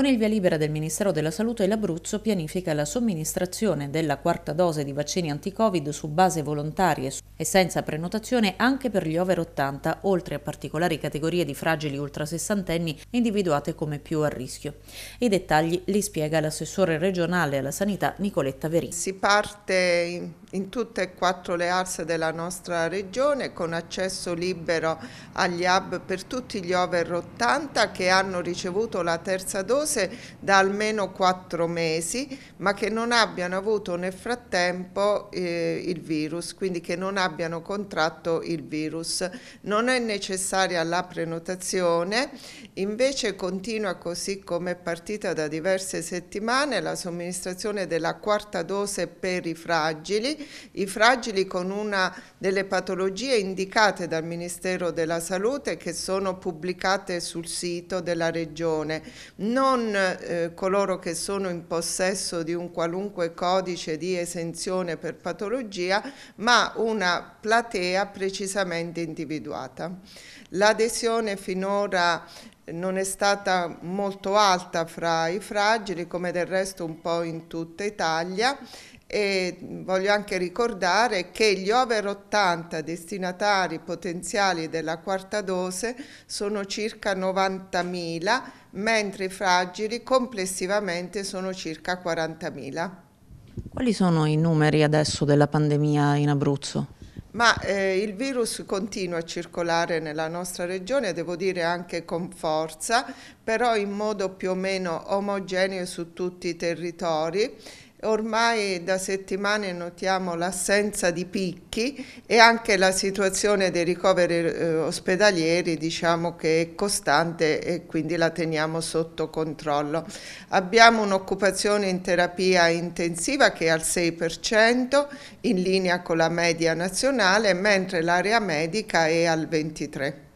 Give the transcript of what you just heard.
Con il via libera del Ministero della Salute, l'Abruzzo pianifica la somministrazione della quarta dose di vaccini anti-Covid su base volontaria e senza prenotazione anche per gli over 80, oltre a particolari categorie di fragili ultrasessantenni individuate come più a rischio. I dettagli li spiega l'assessore regionale alla sanità Nicoletta Verini. Si parte in tutte e quattro le arse della nostra regione con accesso libero agli hub per tutti gli over 80 che hanno ricevuto la terza dose da almeno quattro mesi ma che non abbiano avuto nel frattempo eh, il virus, quindi che non abbiano contratto il virus. Non è necessaria la prenotazione Invece continua così come è partita da diverse settimane la somministrazione della quarta dose per i fragili, i fragili con una delle patologie indicate dal Ministero della Salute che sono pubblicate sul sito della Regione, non eh, coloro che sono in possesso di un qualunque codice di esenzione per patologia, ma una platea precisamente individuata. L'adesione finora non è stata molto alta fra i fragili, come del resto un po' in tutta Italia. E voglio anche ricordare che gli over 80 destinatari potenziali della quarta dose sono circa 90.000, mentre i fragili complessivamente sono circa 40.000. Quali sono i numeri adesso della pandemia in Abruzzo? Ma eh, il virus continua a circolare nella nostra regione, devo dire anche con forza, però in modo più o meno omogeneo su tutti i territori Ormai da settimane notiamo l'assenza di picchi e anche la situazione dei ricoveri eh, ospedalieri diciamo che è costante e quindi la teniamo sotto controllo. Abbiamo un'occupazione in terapia intensiva che è al 6% in linea con la media nazionale mentre l'area medica è al 23%.